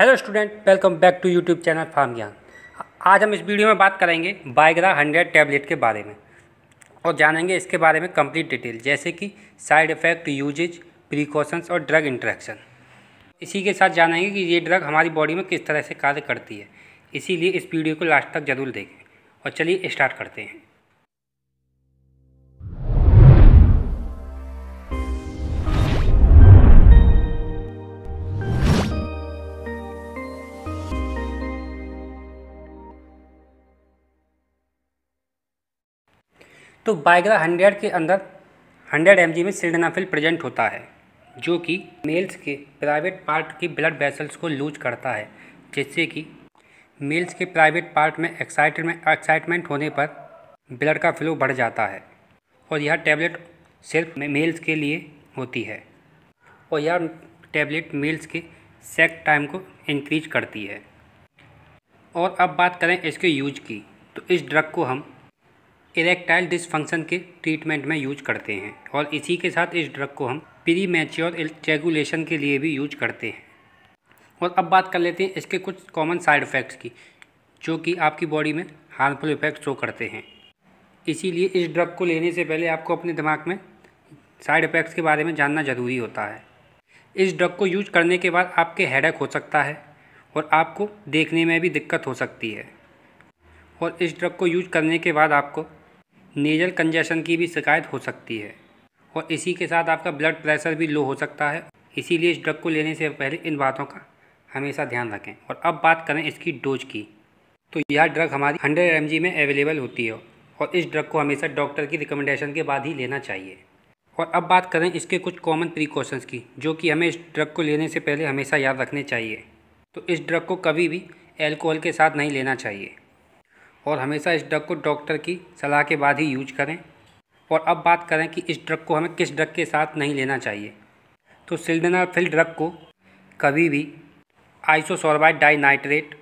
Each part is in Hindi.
hello student welcome back to YouTube channel Pharm Gyan आज हम इस वीडियो में बात करेंगे बाइग्रा हंड्रेड टैबलेट के बारे में और जानेंगे इसके बारे में कंप्लीट डिटेल जैसे कि साइड इफ़ेक्ट यूजेज प्रिकॉशंस और ड्रग इंट्रैक्शन इसी के साथ जानेंगे कि ये ड्रग हमारी बॉडी में किस तरह से कार्य करती है इसीलिए इस वीडियो को लास्ट तक ज़रूर देखें और चलिए स्टार्ट करते हैं तो बाइग्रा हंड्रेड के अंदर हंड्रेड एम में सिल्डनाफिल प्रेजेंट होता है जो कि मेल्स के प्राइवेट पार्ट की ब्लड वेसल्स को लूज करता है जिससे कि मेल्स के प्राइवेट पार्ट में एक्साइटमेंट एक्साइटमेंट होने पर ब्लड का फ्लो बढ़ जाता है और यह टैबलेट सिर्फ मेल्स के लिए होती है और यह टैबलेट मेल्स के सेक टाइम को इंक्रीज करती है और अब बात करें इसके यूज की तो इस ड्रग को हम इरेक्टाइल डिसफंक्शन के ट्रीटमेंट में यूज करते हैं और इसी के साथ इस ड्रग को हम प्री मैच्योर चेगुलेशन के लिए भी यूज करते हैं और अब बात कर लेते हैं इसके कुछ कॉमन साइड इफ़ेक्ट्स की जो कि आपकी बॉडी में हार्मफुल इफ़ेक्ट शो करते हैं इसीलिए इस ड्रग को लेने से पहले आपको अपने दिमाग में साइड इफ़ेक्ट्स के बारे में जानना ज़रूरी होता है इस ड्रग को यूज करने के बाद आपके हेडेक हो सकता है और आपको देखने में भी दिक्कत हो सकती है और इस ड्रग को यूज करने के बाद आपको नेज़ल कंजेशन की भी शिकायत हो सकती है और इसी के साथ आपका ब्लड प्रेशर भी लो हो सकता है इसीलिए इस ड्रग को लेने से पहले इन बातों का हमेशा ध्यान रखें और अब बात करें इसकी डोज की तो यह ड्रग हमारी हंड्रेड एम में अवेलेबल होती है और इस ड्रग को हमेशा डॉक्टर की रिकमेंडेशन के बाद ही लेना चाहिए और अब बात करें इसके कुछ कॉमन प्रिकॉशंस की जो कि हमें इस ड्रग को लेने से पहले हमेशा याद रखने चाहिए तो इस ड्रग को कभी भी एल्कोहल के साथ नहीं लेना चाहिए और हमेशा इस ड्रग को डॉक्टर की सलाह के बाद ही यूज करें और अब बात करें कि इस ड्रग को हमें किस ड्रग के साथ नहीं लेना चाहिए तो सिल्डनाफिल ड्रग को कभी भी isosorbide dinitrate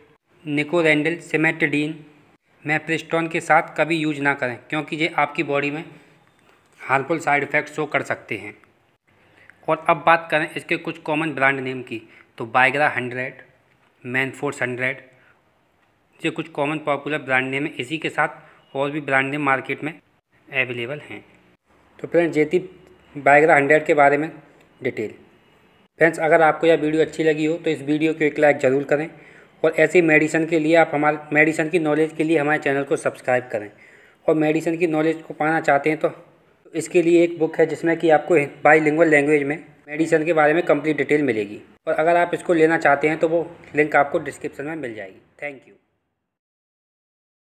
nicorandil cimetidine mifepristone के साथ कभी यूज ना करें क्योंकि ये आपकी बॉडी में हार्मफुल साइड इफ़ेक्ट शो कर सकते हैं और अब बात करें इसके कुछ कॉमन ब्रांड नेम की तो Viagra hundred Manforce hundred ये कुछ कॉमन पॉपुलर ब्रांड नेम है इसी के साथ और भी ब्रांड नेम मार्केट में अवेलेबल हैं तो फ्रेंड्स ये थी बाइग्रा हंड्रेड के बारे में डिटेल फ्रेंड्स अगर आपको यह वीडियो अच्छी लगी हो तो इस वीडियो को एक लाइक ज़रूर करें और ऐसी मेडिसन के लिए आप हमारे मेडिसन की नॉलेज के लिए हमारे चैनल को सब्सक्राइब करें और मेडिसन की नॉलेज को पाना चाहते हैं तो इसके लिए एक बुक है जिसमें कि आपको बाईलिंगुअल लैंग्वेज में मेडिसन के बारे में कंप्लीट डिटेल मिलेगी और अगर आप इसको लेना चाहते हैं तो वो लिंक आपको डिस्क्रिप्शन में मिल जाएगी थैंक यू